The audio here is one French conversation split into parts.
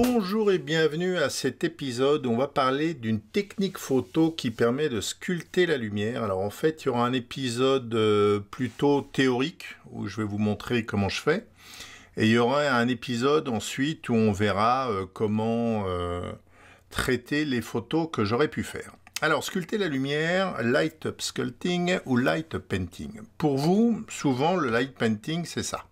Bonjour et bienvenue à cet épisode. On va parler d'une technique photo qui permet de sculpter la lumière. Alors en fait, il y aura un épisode euh, plutôt théorique où je vais vous montrer comment je fais. Et il y aura un épisode ensuite où on verra euh, comment euh, traiter les photos que j'aurais pu faire. Alors, sculpter la lumière, light up sculpting ou light painting. Pour vous, souvent, le light painting, c'est ça.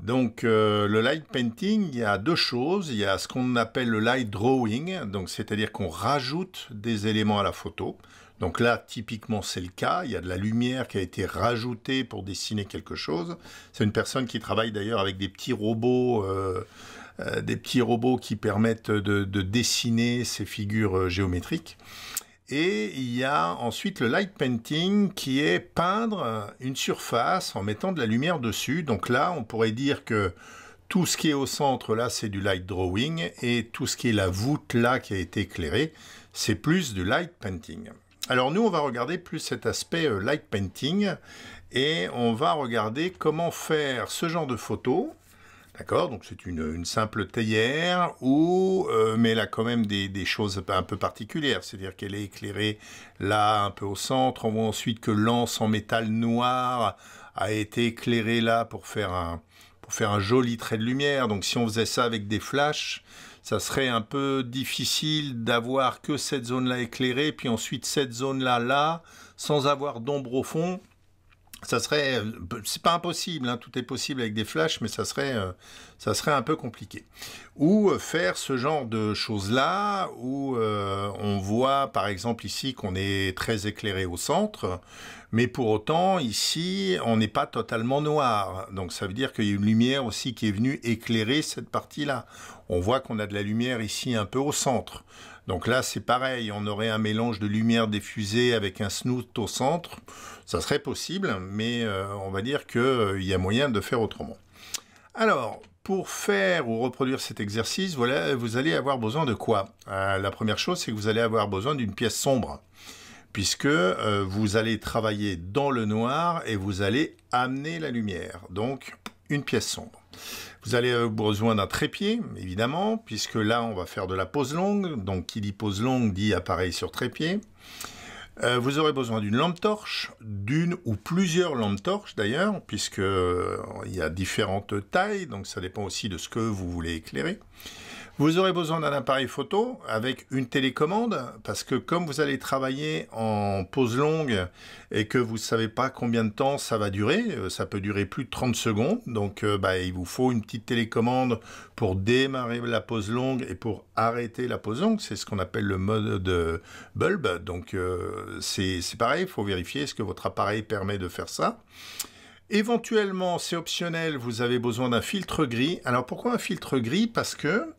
Donc euh, le light painting, il y a deux choses. Il y a ce qu'on appelle le light drawing, donc c'est-à-dire qu'on rajoute des éléments à la photo. Donc là, typiquement, c'est le cas. Il y a de la lumière qui a été rajoutée pour dessiner quelque chose. C'est une personne qui travaille d'ailleurs avec des petits robots. Euh, euh, des petits robots qui permettent de, dessiner ces figures géométriques. Et il y a ensuite le light painting qui est peindre une surface en mettant de la lumière dessus. Donc là, on pourrait dire que tout ce qui est au centre là, c'est du light drawing et tout ce qui est la voûte là qui a été éclairée, c'est plus du light painting. Alors nous, on va regarder plus cet aspect euh, light painting et on va regarder comment faire ce genre de photo D'accord Donc c'est une, simple théière euh, mais elle a quand même des, choses un peu particulières, c'est-à-dire qu'elle est éclairée là un peu au centre. On voit ensuite que l'anse en métal noir a été éclairée là pour faire un pour faire un joli trait de lumière. Donc si on faisait ça avec des flashs, ça serait un peu difficile d'avoir que cette zone-là éclairée, puis ensuite cette zone-là là, sans avoir d'ombre au fond ça serait, euh, c'est pas impossible, hein, tout est possible avec des flashs, mais ça serait, euh, un peu compliqué. Ou euh, faire ce genre de choses-là, où on voit par exemple ici qu'on est très éclairé au centre, mais pour autant ici on n'est pas totalement noir. Donc ça veut dire qu'il y a une lumière aussi qui est venue éclairer cette partie-là. On voit qu'on a de la lumière ici un peu au centre. Donc là, c'est pareil, on aurait un mélange de lumière diffusée avec un snoot au centre. Ça serait possible, mais euh, on va dire qu'il euh, y a moyen de faire autrement. Alors, pour faire ou reproduire cet exercice, voilà, vous allez avoir besoin de quoi euh, La première chose, c'est que vous allez avoir besoin d'une pièce sombre, puisque vous allez travailler dans le noir et vous allez amener la lumière. Donc, une pièce sombre. Vous allez avoir euh, besoin d'un trépied, évidemment, puisque là, on va faire de la pose longue. Donc, qui dit pose longue dit appareil sur trépied. Euh, vous aurez besoin d'une lampe torche, d'une ou plusieurs lampes torches d'ailleurs, puisque euh, il y a différentes tailles, donc ça dépend aussi de ce que vous voulez éclairer. Vous aurez besoin d'un appareil photo avec une télécommande parce que comme vous allez travailler en pause longue et que vous ne savez pas combien de temps ça va durer, euh, ça peut durer plus de 30 secondes, donc euh, bah, il vous faut une petite télécommande pour démarrer la pause longue et pour arrêter la pause longue, c'est ce qu'on appelle le mode de bulb, donc euh, c'est pareil, il faut vérifier ce que votre appareil permet de faire ça. Éventuellement, c'est optionnel, vous avez besoin d'un filtre gris. Alors pourquoi un filtre gris Parce que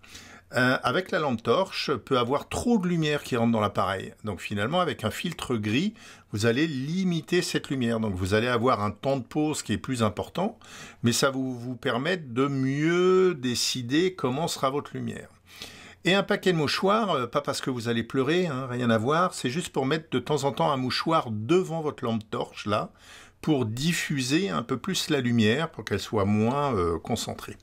euh, avec la lampe torche, peut avoir trop de lumière qui rentre dans l'appareil. Donc finalement, avec un filtre gris, vous allez limiter cette lumière. Donc vous allez avoir un temps de pause qui est plus important, mais ça vous, vous de mieux décider comment sera votre lumière. Et un paquet de mouchoirs, euh, pas parce que vous allez pleurer, hein, rien à voir, c'est juste pour mettre de temps en temps un mouchoir devant votre lampe torche, là, pour diffuser un peu plus la lumière, pour qu'elle soit moins euh, concentrée.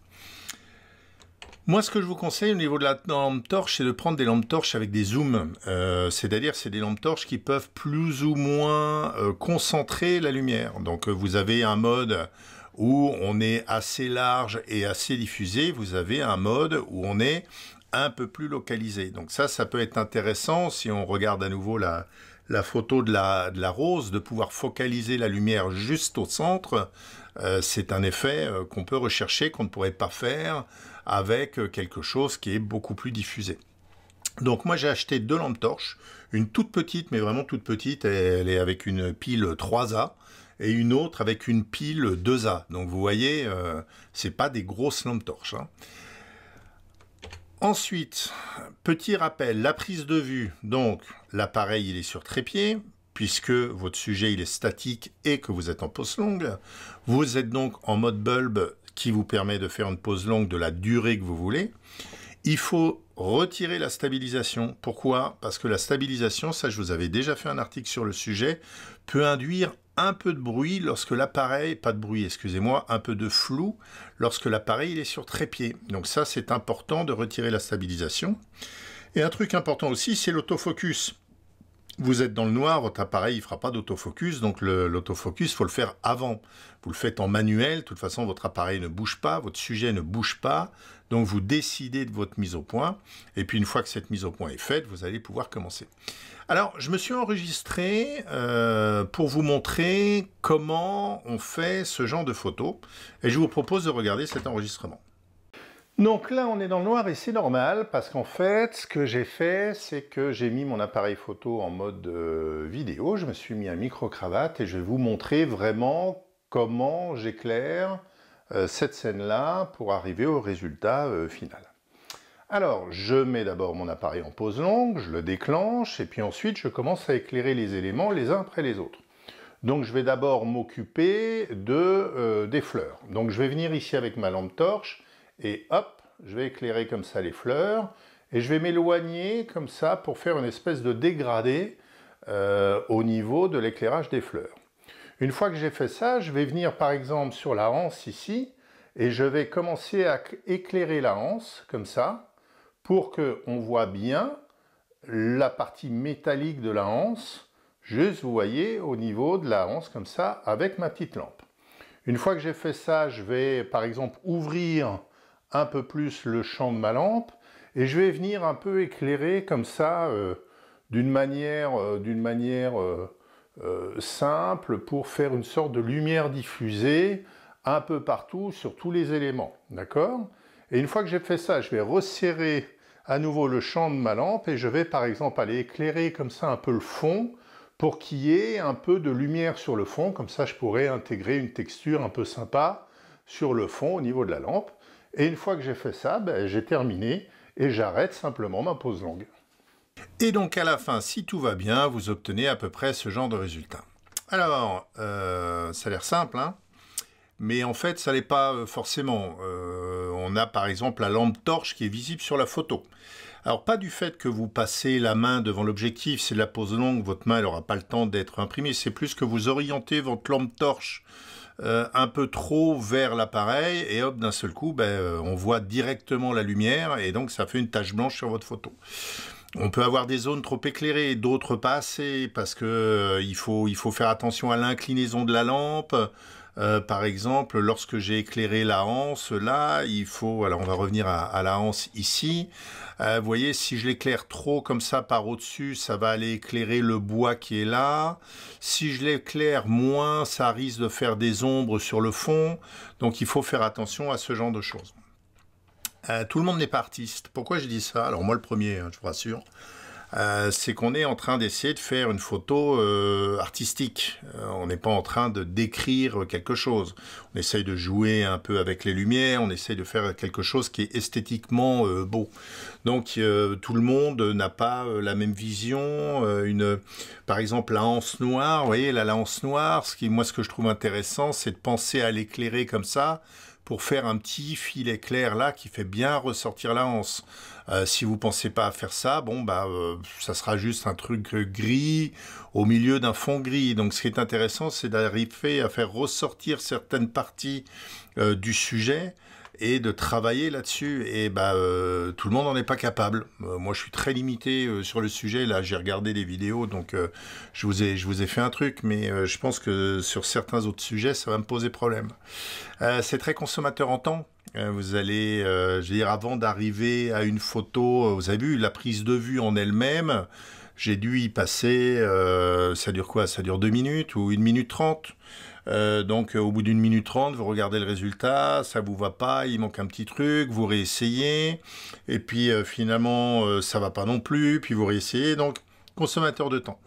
Moi, ce que je vous conseille au niveau de la lampe torche, c'est de prendre des lampes torches avec des zooms. Euh, c'est-à-dire, c'est des lampes torches qui peuvent plus ou moins euh, concentrer la lumière. Donc, euh, vous avez un mode où on est assez large et assez diffusé. Vous avez un mode où on est un peu plus localisé. Donc ça, ça peut être intéressant si on regarde à nouveau la, la photo de la, de la rose, de pouvoir focaliser la lumière juste au centre, euh, c'est un effet euh, qu'on peut rechercher, qu'on ne pourrait pas faire avec euh, quelque chose qui est beaucoup plus diffusé. Donc moi j'ai acheté deux lampes torches, une toute petite, mais vraiment toute petite, elle est avec une pile 3A et une autre avec une pile 2A. Donc vous voyez, c'est pas des grosses lampes torches. Hein. Ensuite, petit rappel, la prise de vue. Donc, l'appareil il est sur trépied, puisque votre sujet il est statique et que vous êtes en pose longue. Vous êtes donc en mode bulb qui vous permet de faire une pause longue de la durée que vous voulez. Il faut retirer la stabilisation. Pourquoi Parce que la stabilisation, ça je vous avais déjà fait un article sur le sujet, peut induire un peu de bruit lorsque l'appareil, pas de bruit, excusez-moi, un peu de flou lorsque l'appareil il est sur trépied. Donc ça c'est important de retirer la stabilisation. Et un truc important aussi, c'est l'autofocus vous êtes dans le noir, votre appareil ne fera pas d'autofocus, donc l'autofocus, il faut le faire avant. Vous le faites en manuel, de toute façon, votre appareil ne bouge pas, votre sujet ne bouge pas, donc vous décidez de votre mise au point, et puis une fois que cette mise au point est faite, vous allez pouvoir commencer. Alors, je me suis enregistré euh, pour vous montrer comment on fait ce genre de photos, et je vous propose de regarder cet enregistrement. Donc là, on est dans le noir et c'est normal parce qu'en fait, ce que j'ai fait, c'est que j'ai mis mon appareil photo en mode euh, vidéo. Je me suis mis un micro-cravate et je vais vous montrer vraiment comment j'éclaire euh, cette scène-là pour arriver au résultat euh, final. Alors, je mets d'abord mon appareil en pose longue, je le déclenche et puis ensuite, je commence à éclairer les éléments les uns après les autres. Donc je vais d'abord m'occuper de, des fleurs. Donc je vais venir ici avec ma lampe torche et hop, je vais éclairer comme ça les fleurs, et je vais m'éloigner comme ça pour faire une espèce de dégradé euh, au niveau de l'éclairage des fleurs. Une fois que j'ai fait ça, je vais venir par exemple sur la hanse ici, et je vais commencer à éclairer la hanse comme ça, pour qu'on voit bien la partie métallique de la hanse, juste vous voyez au niveau de la hanse comme ça, avec ma petite lampe. Une fois que j'ai fait ça, je vais par exemple ouvrir un peu plus le champ de ma lampe et je vais venir un peu éclairer comme ça euh, d'une manière, euh, d'une manière euh, simple pour faire une sorte de lumière diffusée un peu partout sur tous les éléments. D'accord Et une fois que j'ai fait ça, je vais resserrer à nouveau le champ de ma lampe et je vais par exemple aller éclairer comme ça un peu le fond pour qu'il y ait un peu de lumière sur le fond, comme ça je pourrais intégrer une texture un peu sympa sur le fond au niveau de la lampe. Et une fois que j'ai fait ça, ben, j'ai terminé et j'arrête simplement ma pose longue. Et donc à la fin, si tout va bien, vous obtenez à peu près ce genre de résultat. Alors, euh, ça a l'air simple, hein mais en fait, ça n'est pas euh, forcément. Euh, on a par exemple la lampe torche qui est visible sur la photo. Alors pas du fait que vous passez la main devant l'objectif, c'est de la pose longue, votre main n'aura pas le temps d'être imprimée, c'est plus que vous orientez votre lampe torche euh, un peu trop vers l'appareil et hop, d'un seul coup, ben, euh, on voit directement la lumière et donc ça fait une tache blanche sur votre photo. On peut avoir des zones trop éclairées, d'autres pas assez, parce que euh, il faut faire attention à l'inclinaison de la lampe. Euh, par exemple, lorsque j'ai éclairé la hanse, là, il faut... Alors, on va revenir à, la hanse ici. Euh, vous voyez, si je l'éclaire trop comme ça par au-dessus, ça va aller éclairer le bois qui est là. Si je l'éclaire moins, ça risque de faire des ombres sur le fond. Donc, il faut faire attention à ce genre de choses. Euh, tout le monde n'est pas artiste. Pourquoi je dis ça Alors, moi, le premier, hein, je vous rassure. Euh, c'est qu'on est en train d'essayer de faire une photo euh, artistique. Euh, on n'est pas en train de décrire quelque chose. On essaye de jouer un peu avec les lumières, on essaye de faire quelque chose qui est esthétiquement beau. Donc tout le monde n'a pas la même vision. par exemple, la lance noire, vous voyez, la, lance noire, ce qui, moi ce que je trouve intéressant, c'est de penser à l'éclairer comme ça pour faire un petit filet clair là qui fait bien ressortir la hanse. Euh, si vous pensez pas à faire ça, bon bah euh, ça sera juste un truc gris au milieu d'un fond gris. Donc ce qui est intéressant, c'est d'arriver à faire ressortir certaines parties euh, du sujet et de travailler là-dessus. Et bah, euh, tout le monde n'en est pas capable. Euh, moi, je suis très limité euh, sur le sujet. Là, j'ai regardé des vidéos, donc je, vous ai, je vous ai fait un truc, mais je pense que sur certains autres sujets, ça va me poser problème. c'est très consommateur en temps. Vous allez, je veux dire, avant d'arriver à une photo, vous avez vu la prise de vue en elle-même, j'ai dû y passer, ça dure quoi Ça dure deux minutes ou une minute trente euh, donc euh, au bout d'une minute trente, vous regardez le résultat, ça vous va pas, il manque un petit truc, vous réessayez, et puis euh, finalement ça va pas non plus, puis vous réessayez, donc consommateur de temps.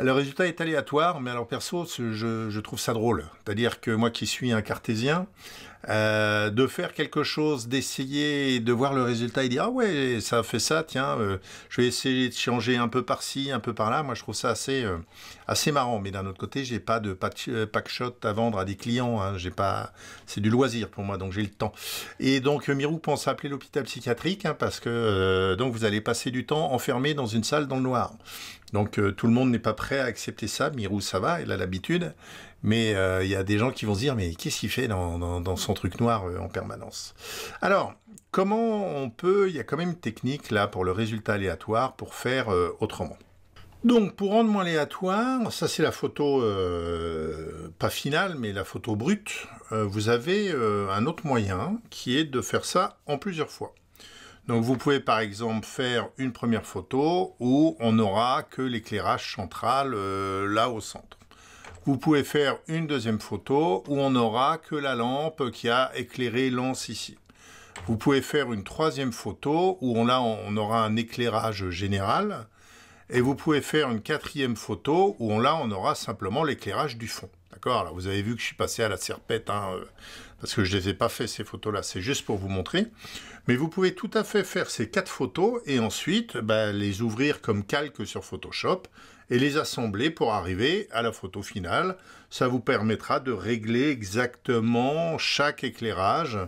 Le résultat est aléatoire, mais alors perso, je, trouve ça drôle. C'est-à-dire que moi qui suis un cartésien, de faire quelque chose, d'essayer de voir le résultat et dire ah ouais, ça fait ça, tiens, je vais essayer de changer un peu par-ci, un peu par-là, moi je trouve ça assez, assez marrant. Mais d'un autre côté, j'ai pas de pack euh, shot à vendre à des clients. Hein. J'ai pas, c'est du loisir pour moi, donc j'ai le temps. Et donc euh, Mirou pense appeler l'hôpital psychiatrique hein, parce que euh, donc vous allez passer du temps enfermé dans une salle dans le noir. Donc tout le monde n'est pas prêt à accepter ça. Mirou, ça va, elle a l'habitude. Mais il y a des gens qui vont se dire, mais qu'est-ce qu'il fait dans, son truc noir en permanence Alors, comment on peut, il y a quand même une technique là pour le résultat aléatoire, pour faire autrement. Donc pour rendre moins aléatoire, ça c'est la photo euh, pas finale mais la photo brute, euh, vous avez euh, un autre moyen qui est de faire ça en plusieurs fois. Donc vous pouvez par exemple faire une première photo où on n'aura que l'éclairage central là au centre. Vous pouvez faire une deuxième photo où on n'aura que la lampe qui a éclairé l'anse ici. Vous pouvez faire une troisième photo où là, on aura un éclairage général et vous pouvez faire une quatrième photo où on, là, on aura simplement l'éclairage du fond. D'accord Alors, vous avez vu que je suis passé à la serpette, hein, euh, parce que je ne les ai pas fait ces photos-là, c'est juste pour vous montrer. Mais vous pouvez tout à fait faire ces quatre photos et ensuite bah, les ouvrir comme calque sur Photoshop et les assembler pour arriver à la photo finale. Ça vous permettra de régler exactement chaque éclairage.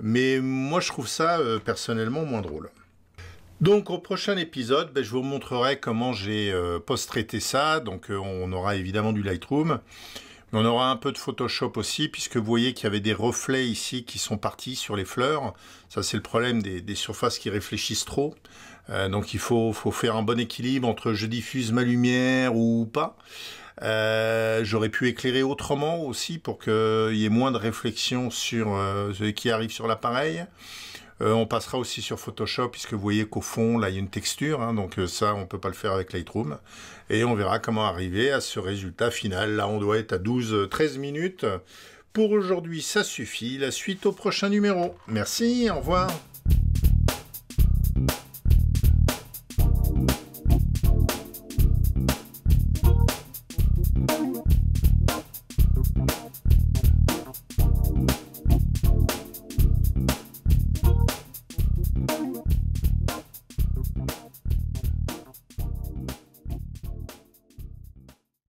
Mais moi, je trouve ça euh, personnellement moins drôle. Donc au prochain épisode, ben, je vous montrerai comment j'ai euh, post-traité ça. Donc euh, on aura évidemment du Lightroom. on aura un peu de Photoshop aussi, puisque vous voyez qu'il y avait des reflets ici qui sont partis sur les fleurs. Ça, c'est le problème des, surfaces qui réfléchissent trop. Euh, donc il faut, faire un bon équilibre entre je diffuse ma lumière ou pas. J'aurais pu éclairer autrement aussi pour qu'il y ait moins de réflexion sur ce qui arrive sur l'appareil. Euh, on passera aussi sur Photoshop puisque vous voyez qu'au fond, là, il y a une texture. Hein, donc euh, ça, on peut pas le faire avec Lightroom. Et on verra comment arriver à ce résultat final. Là, on doit être à 12, 13 euh, minutes. Pour aujourd'hui, ça suffit. La suite au prochain numéro. Merci, au revoir.